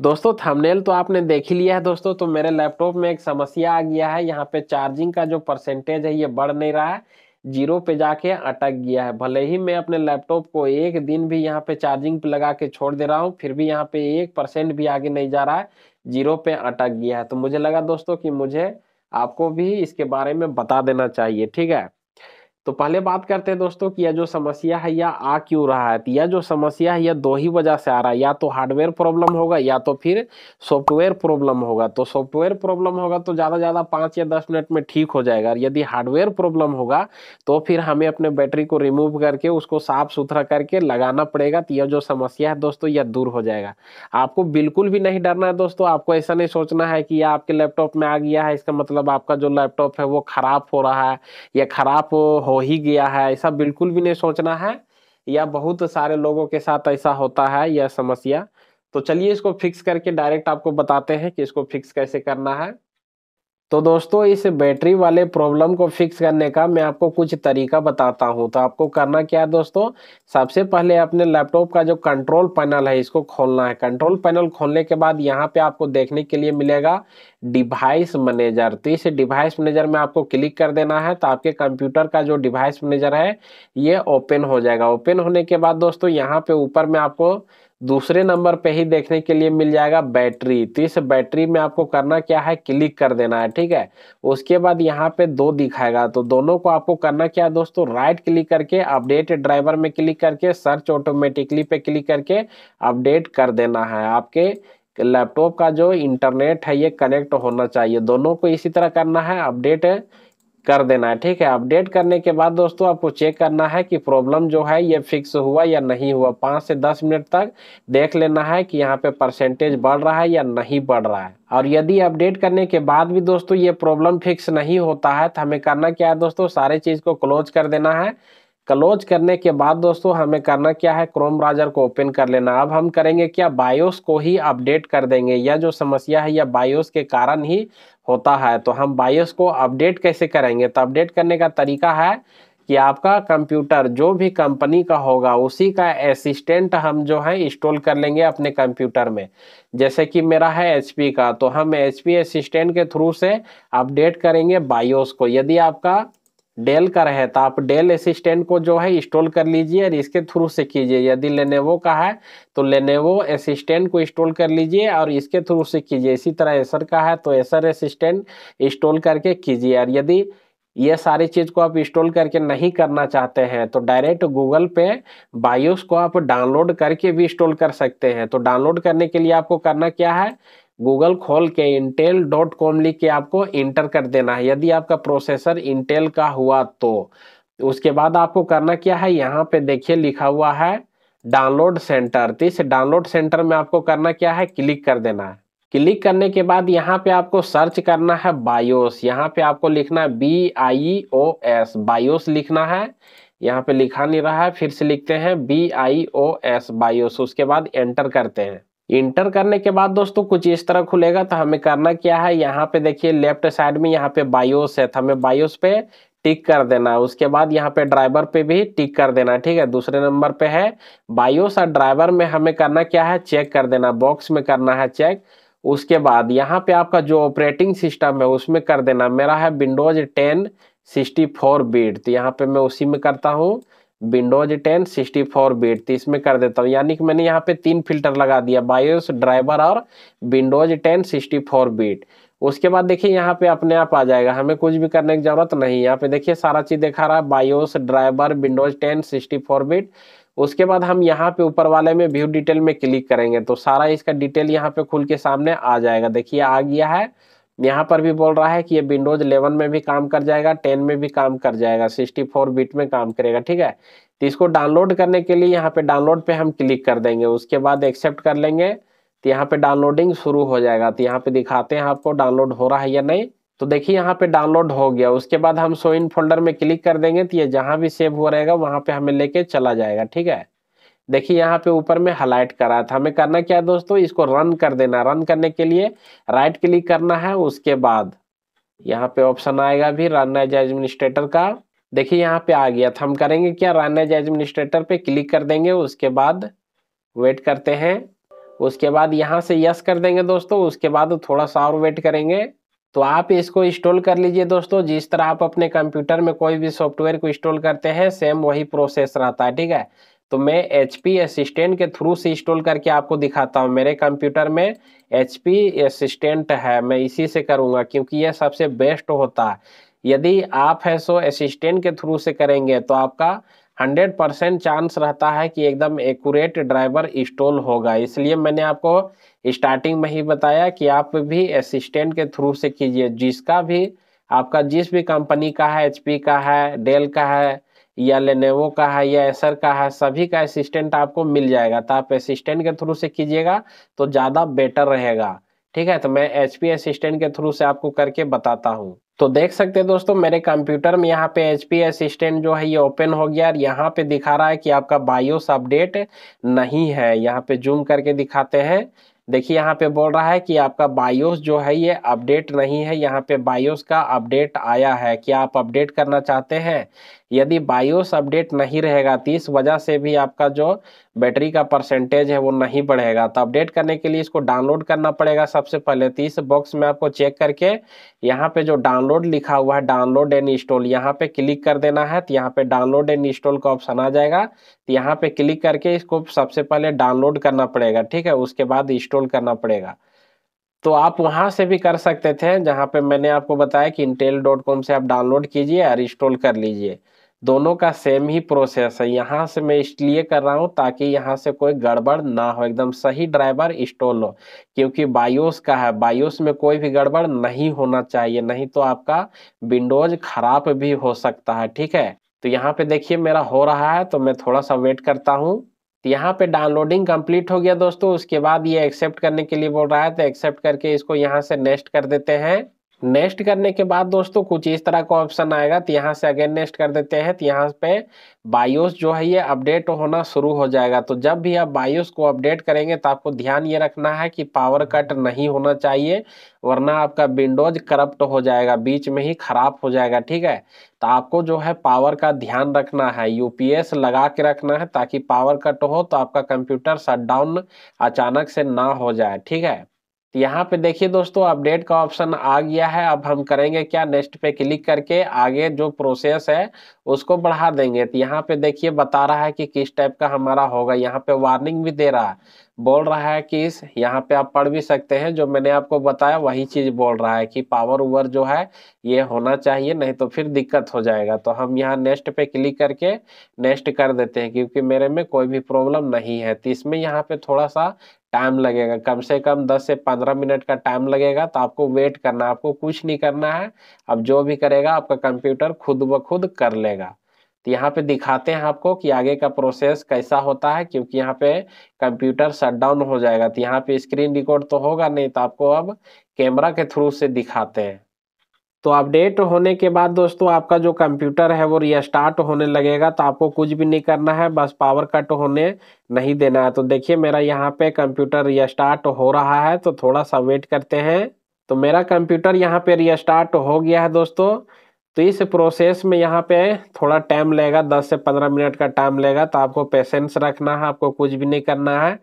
दोस्तों थंबनेल तो आपने देख ही लिया है दोस्तों तो मेरे लैपटॉप में एक समस्या आ गया है यहाँ पे चार्जिंग का जो परसेंटेज है ये बढ़ नहीं रहा है जीरो पे जाके अटक गया है भले ही मैं अपने लैपटॉप को एक दिन भी यहाँ पे चार्जिंग पे लगा के छोड़ दे रहा हूँ फिर भी यहाँ पे एक परसेंट भी आगे नहीं जा रहा है जीरो पे अटक गया है तो मुझे लगा दोस्तों कि मुझे आपको भी इसके बारे में बता देना चाहिए ठीक है तो पहले बात करते हैं दोस्तों कि यह जो समस्या है यह आ क्यों रहा है तो यह जो समस्या है यह दो ही वजह से आ रहा है या तो हार्डवेयर प्रॉब्लम होगा या तो फिर सॉफ्टवेयर प्रॉब्लम होगा तो सॉफ्टवेयर प्रॉब्लम होगा तो ज़्यादा ज़्यादा पाँच या दस मिनट में ठीक हो जाएगा यदि हार्डवेयर प्रॉब्लम होगा तो फिर हमें अपने बैटरी को रिमूव करके उसको साफ सुथरा करके लगाना पड़ेगा तो यह जो समस्या है दोस्तों यह दूर हो जाएगा आपको बिल्कुल भी नहीं डरना है दोस्तों आपको ऐसा नहीं सोचना है कि यह आपके लैपटॉप में आ गया है इसका मतलब आपका जो लैपटॉप है वो खराब हो रहा है या खराब हो हो ही गया है ऐसा बिल्कुल भी नहीं सोचना है या बहुत सारे लोगों के साथ ऐसा होता है यह समस्या तो चलिए इसको फिक्स करके डायरेक्ट आपको बताते हैं कि इसको फिक्स कैसे करना है तो दोस्तों इस बैटरी वाले प्रॉब्लम को फिक्स करने का मैं आपको कुछ तरीका बताता हूं तो आपको करना क्या है दोस्तों सबसे पहले अपने लैपटॉप का जो कंट्रोल पैनल है इसको खोलना है कंट्रोल पैनल खोलने के बाद यहां पे आपको देखने के लिए मिलेगा डिवाइस मैनेजर तो इस डिवाइस मैनेजर में आपको क्लिक कर देना है तो आपके कंप्यूटर का जो डिवाइस मैनेजर है ये ओपन हो जाएगा ओपन होने के बाद दोस्तों यहाँ पे ऊपर में आपको दूसरे नंबर पे ही देखने के लिए मिल जाएगा बैटरी तो इस बैटरी में आपको करना क्या है क्लिक कर देना है ठीक है उसके बाद यहाँ पे दो दिखाएगा तो दोनों को आपको करना क्या है दोस्तों राइट क्लिक करके अपडेट ड्राइवर में क्लिक करके सर्च ऑटोमेटिकली पे क्लिक करके अपडेट कर देना है आपके लैपटॉप का जो इंटरनेट है ये कनेक्ट होना चाहिए दोनों को इसी तरह करना है अपडेट कर देना है ठीक है अपडेट करने के बाद दोस्तों आपको चेक करना है कि प्रॉब्लम जो है ये फिक्स हुआ या नहीं हुआ पाँच से दस मिनट तक देख लेना है कि यहाँ पे परसेंटेज बढ़ रहा है या नहीं बढ़ रहा है और यदि अपडेट करने के बाद भी दोस्तों ये प्रॉब्लम फिक्स नहीं होता है तो हमें करना क्या है दोस्तों सारे चीज़ को क्लोज कर देना है क्लोज करने के बाद दोस्तों हमें करना क्या है क्रोम ब्राउजर को ओपन कर लेना अब हम करेंगे क्या बायोस को ही अपडेट कर देंगे यह जो समस्या है यह बायोस के कारण ही होता है तो हम बायोस को अपडेट कैसे करेंगे तो अपडेट करने का तरीका है कि आपका कंप्यूटर जो भी कंपनी का होगा उसी का असिस्टेंट हम जो है इंस्टॉल कर लेंगे अपने कंप्यूटर में जैसे कि मेरा है एच का तो हम एच असिस्टेंट के थ्रू से अपडेट करेंगे बायोस को यदि आपका डेल का रहे तो आप डेल असिस्टेंट को जो है इंस्टॉल कर लीजिए और इसके थ्रू से कीजिए यदि लेनेवो का है तो लेनेवो असिस्टेंट को इंस्टॉल कर लीजिए और इसके थ्रू से कीजिए इसी तरह एसर का है तो एसर असिस्टेंट इंस्टॉल करके कीजिए और यदि ये सारी चीज़ को आप इंस्टॉल करके नहीं करना चाहते हैं तो डायरेक्ट गूगल पे बायोस को आप डाउनलोड करके भी इंस्टॉल कर सकते हैं तो डाउनलोड करने के लिए आपको करना क्या है गूगल खोल के इंटेल डॉट कॉम लिख के आपको इंटर कर देना है यदि आपका प्रोसेसर इंटेल का हुआ तो उसके बाद आपको करना क्या है यहाँ पे देखिए लिखा हुआ है डाउनलोड सेंटर तो इस डाउनलोड सेंटर में आपको करना क्या है क्लिक कर देना है क्लिक करने के बाद यहाँ पे आपको सर्च करना है बायोस यहाँ पे आपको लिखना है B I O S BIOS लिखना है यहाँ पे लिखा नहीं रहा है फिर से लिखते हैं B I O S BIOS उसके बाद एंटर करते हैं इंटर करने के बाद दोस्तों कुछ इस तरह खुलेगा तो हमें करना क्या है यहाँ पे देखिए लेफ्ट साइड में यहाँ पे बायोस है तो हमें बायोस पे टिक कर देना उसके बाद यहाँ पे ड्राइवर पे भी टिक कर देना ठीक है दूसरे नंबर पे है बायोस और ड्राइवर में हमें करना क्या है चेक कर देना बॉक्स में करना है चेक उसके बाद यहाँ पे आपका जो ऑपरेटिंग सिस्टम है उसमें कर देना मेरा है Windows ten sixty four bit तो यहाँ पे मैं उसी में करता हूँ Windows ten sixty four bit तीस कर देता हूँ यानी कि मैंने यहाँ पे तीन फिल्टर लगा दिया बायोस ड्राइवर और Windows ten sixty four bit उसके बाद देखिए यहाँ पे अपने आप आ जाएगा हमें कुछ भी करने की ज़रूरत नहीं यहाँ पे देखिए सारा चीज़ दिखा रहा है BIOS driver Windows ten sixty four bit उसके बाद हम यहाँ पे ऊपर वाले में व्यू डिटेल में क्लिक करेंगे तो सारा इसका डिटेल यहाँ पे खुल के सामने आ जाएगा देखिए आ गया है यहाँ पर भी बोल रहा है कि ये विंडोज 11 में भी काम कर जाएगा 10 में भी काम कर जाएगा 64 बिट में काम करेगा ठीक है तो इसको डाउनलोड करने के लिए यहाँ पे डाउनलोड पे हम क्लिक कर देंगे उसके बाद एक्सेप्ट कर लेंगे तो यहाँ पे डाउनलोडिंग शुरू हो जाएगा तो यहाँ पे दिखाते हैं आपको डाउनलोड हो रहा है या नहीं तो देखिए यहाँ पे डाउनलोड हो गया उसके बाद हम सो इन फोल्डर में क्लिक कर देंगे तो ये जहाँ भी सेव हो रहेगा वहाँ पे हमें लेके चला जाएगा ठीक है देखिए यहाँ पे ऊपर में हाईलाइट करा था हमें करना क्या है दोस्तों इसको रन कर देना रन करने के लिए राइट क्लिक करना है उसके बाद यहाँ पे ऑप्शन आएगा भी रन एज एडमिनिस्ट्रेटर का देखिए यहाँ पे आ गया था हम करेंगे क्या रन एज एडमिनिस्ट्रेटर पे क्लिक कर देंगे उसके बाद वेट करते हैं उसके बाद यहाँ से यस कर देंगे दोस्तों उसके बाद थोड़ा सा और वेट करेंगे तो आप इसको इंस्टॉल कर लीजिए दोस्तों जिस तरह आप अपने कंप्यूटर में कोई भी सॉफ्टवेयर को इंस्टॉल करते हैं सेम वही प्रोसेस रहता है ठीक है तो मैं एच पी असिस्टेंट के थ्रू से इंस्टॉल करके आपको दिखाता हूँ मेरे कंप्यूटर में एच पी असिस्टेंट है मैं इसी से करूँगा क्योंकि यह सबसे बेस्ट होता है यदि आप है सो असिस्टेंट के थ्रू से करेंगे तो आपका हंड्रेड परसेंट चांस रहता है कि एकदम एक्यूरेट ड्राइवर इंस्टॉल होगा इसलिए मैंने आपको स्टार्टिंग में ही बताया कि आप भी असिस्टेंट के थ्रू से कीजिए जिसका भी आपका जिस भी कंपनी का है एच का है डेल का है या लेनेवो का है या एसर का है सभी का असिस्टेंट आपको मिल जाएगा तो आप असिस्टेंट के थ्रू से कीजिएगा तो ज़्यादा बेटर रहेगा ठीक है तो मैं एच पी असिस्टेंट के थ्रू से आपको करके बताता हूँ तो देख सकते हैं दोस्तों मेरे कंप्यूटर में यहाँ पे एच पी असिस्टेंट जो है ये ओपन हो गया और यहाँ पे दिखा रहा है कि आपका बायोस अपडेट नहीं है यहाँ पे जूम करके दिखाते हैं देखिए यहाँ पे बोल रहा है कि आपका बायोस जो है ये अपडेट नहीं है यहाँ पे बायोस का अपडेट आया है क्या आप अपडेट करना चाहते हैं यदि बायोस अपडेट नहीं रहेगा तो इस वजह से भी आपका जो बैटरी का परसेंटेज है वो नहीं बढ़ेगा तो अपडेट करने के लिए इसको डाउनलोड करना पड़ेगा सबसे पहले तो इस बॉक्स में आपको चेक करके यहाँ पे जो डाउनलोड लिखा हुआ है डाउनलोड एंड इंस्टॉल यहाँ पे क्लिक कर देना है तो यहाँ पे डाउनलोड एंड इंस्टॉल का ऑप्शन आ जाएगा तो यहाँ पे क्लिक करके इसको सबसे पहले डाउनलोड करना पड़ेगा ठीक है उसके बाद इंस्टॉल करना पड़ेगा तो आप वहां से भी कर सकते थे जहां पे मैंने आपको बताया कि इंटेल डॉट कॉम से आप डाउनलोड कीजिए और इंस्टॉल कर लीजिए दोनों का सेम ही प्रोसेस है यहाँ से मैं इसलिए कर रहा हूँ ताकि यहाँ से कोई गड़बड़ ना हो एकदम सही ड्राइवर इंस्टॉल हो क्योंकि बायोस का है बायोस में कोई भी गड़बड़ नहीं होना चाहिए नहीं तो आपका विंडोज खराब भी हो सकता है ठीक है तो यहाँ पे देखिए मेरा हो रहा है तो मैं थोड़ा सा वेट करता हूँ तो यहाँ पे डाउनलोडिंग कंप्लीट हो गया दोस्तों उसके बाद ये एक्सेप्ट करने के लिए बोल रहा है तो एक्सेप्ट करके इसको यहाँ से नेक्स्ट कर देते हैं नेक्स्ट करने के बाद दोस्तों कुछ इस तरह का ऑप्शन आएगा तो यहाँ से अगेन नेक्स्ट कर देते हैं तो यहाँ पे बायोस जो है ये अपडेट होना शुरू हो जाएगा तो जब भी आप बायोस को अपडेट करेंगे तो आपको ध्यान ये रखना है कि पावर कट नहीं होना चाहिए वरना आपका विंडोज करप्ट हो जाएगा बीच में ही खराब हो जाएगा ठीक है तो आपको जो है पावर का ध्यान रखना है यूपीएस लगा के रखना है ताकि पावर कट हो तो आपका कंप्यूटर डाउन अचानक से ना हो जाए ठीक है तो यहाँ पे देखिए दोस्तों अपडेट का ऑप्शन आ गया है अब हम करेंगे क्या नेक्स्ट पे क्लिक करके आगे जो प्रोसेस है उसको बढ़ा देंगे तो यहाँ पे देखिए बता रहा है कि किस टाइप का हमारा होगा यहाँ पे वार्निंग भी दे रहा है बोल रहा है कि इस यहाँ पे आप पढ़ भी सकते हैं जो मैंने आपको बताया वही चीज़ बोल रहा है कि पावर ओवर जो है ये होना चाहिए नहीं तो फिर दिक्कत हो जाएगा तो हम यहाँ नेक्स्ट पे क्लिक करके नेक्स्ट कर देते हैं क्योंकि मेरे में कोई भी प्रॉब्लम नहीं है तो इसमें यहाँ पे थोड़ा सा टाइम लगेगा कम से कम 10 से 15 मिनट का टाइम लगेगा तो आपको वेट करना आपको कुछ नहीं करना है अब जो भी करेगा आपका कंप्यूटर खुद ब खुद कर लेगा तो यहाँ पे दिखाते हैं आपको कि आगे का प्रोसेस कैसा होता है क्योंकि यहाँ पे कंप्यूटर शटडाउन हो जाएगा तो यहाँ पे स्क्रीन रिकॉर्ड तो होगा नहीं तो आपको अब कैमरा के थ्रू से दिखाते हैं तो अपडेट होने के बाद दोस्तों आपका जो कंप्यूटर है वो रिस्टार्ट होने लगेगा तो आपको कुछ भी नहीं करना है बस पावर कट होने नहीं देना है तो देखिए मेरा यहाँ पे कंप्यूटर रीस्टार्ट हो रहा है तो थोड़ा सा वेट करते हैं तो मेरा कंप्यूटर यहाँ पे रिस्टार्ट हो गया है दोस्तों तो इस प्रोसेस में यहाँ पे थोड़ा टाइम लेगा दस से पंद्रह मिनट का टाइम लेगा तो आपको पेशेंस रखना है आपको कुछ भी नहीं करना है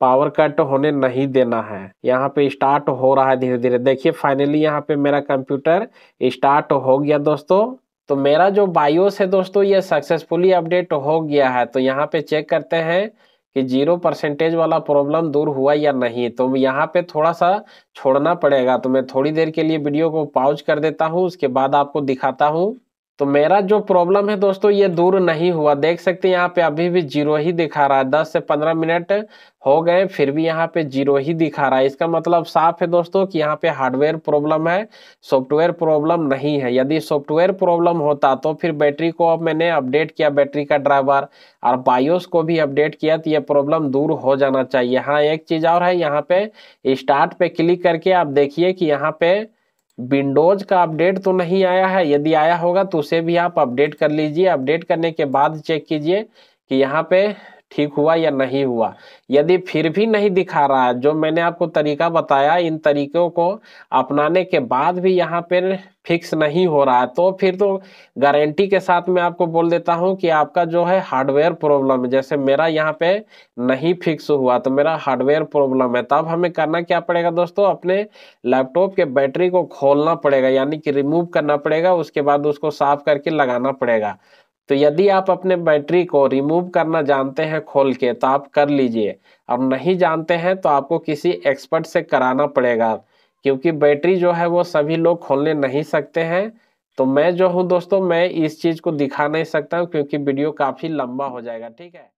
पावर कट होने नहीं देना है यहाँ पे स्टार्ट हो रहा है धीरे धीरे देखिए फाइनली यहाँ पे मेरा कंप्यूटर स्टार्ट हो गया दोस्तों तो मेरा जो बायोस है दोस्तों ये सक्सेसफुली अपडेट हो गया है तो यहाँ पे चेक करते हैं कि जीरो परसेंटेज वाला प्रॉब्लम दूर हुआ या नहीं तो यहाँ पे थोड़ा सा छोड़ना पड़ेगा तो मैं थोड़ी देर के लिए वीडियो को पाउज कर देता हूँ उसके बाद आपको दिखाता हूँ तो मेरा जो प्रॉब्लम है दोस्तों ये दूर नहीं हुआ देख सकते हैं यहाँ पे अभी भी जीरो ही दिखा रहा है दस से पंद्रह मिनट हो गए फिर भी यहाँ पे जीरो ही दिखा रहा है इसका मतलब साफ है दोस्तों कि यहाँ पे हार्डवेयर प्रॉब्लम है सॉफ्टवेयर प्रॉब्लम नहीं है यदि सॉफ्टवेयर प्रॉब्लम होता तो फिर बैटरी को अब मैंने अपडेट किया बैटरी का ड्राइवर और बायोस को भी अपडेट किया तो यह प्रॉब्लम दूर हो जाना चाहिए हाँ एक चीज़ और है यहाँ पे स्टार्ट पे क्लिक करके आप देखिए कि यहाँ पे विंडोज का अपडेट तो नहीं आया है यदि आया होगा तो उसे भी आप अपडेट कर लीजिए अपडेट करने के बाद चेक कीजिए कि यहाँ पे ठीक हुआ या नहीं हुआ यदि फिर भी नहीं दिखा रहा है जो मैंने आपको तरीका बताया इन तरीकों को अपनाने के बाद भी यहाँ पर फिक्स नहीं हो रहा है तो फिर तो गारंटी के साथ मैं आपको बोल देता हूँ कि आपका जो है हार्डवेयर प्रॉब्लम है जैसे मेरा यहाँ पे नहीं फिक्स हुआ तो मेरा हार्डवेयर प्रॉब्लम है तब हमें करना क्या पड़ेगा दोस्तों अपने लैपटॉप के बैटरी को खोलना पड़ेगा यानी कि रिमूव करना पड़ेगा उसके बाद उसको साफ करके लगाना पड़ेगा तो यदि आप अपने बैटरी को रिमूव करना जानते हैं खोल के तो आप कर लीजिए और नहीं जानते हैं तो आपको किसी एक्सपर्ट से कराना पड़ेगा क्योंकि बैटरी जो है वो सभी लोग खोलने नहीं सकते हैं तो मैं जो हूँ दोस्तों मैं इस चीज़ को दिखा नहीं सकता हूँ क्योंकि वीडियो काफ़ी लंबा हो जाएगा ठीक है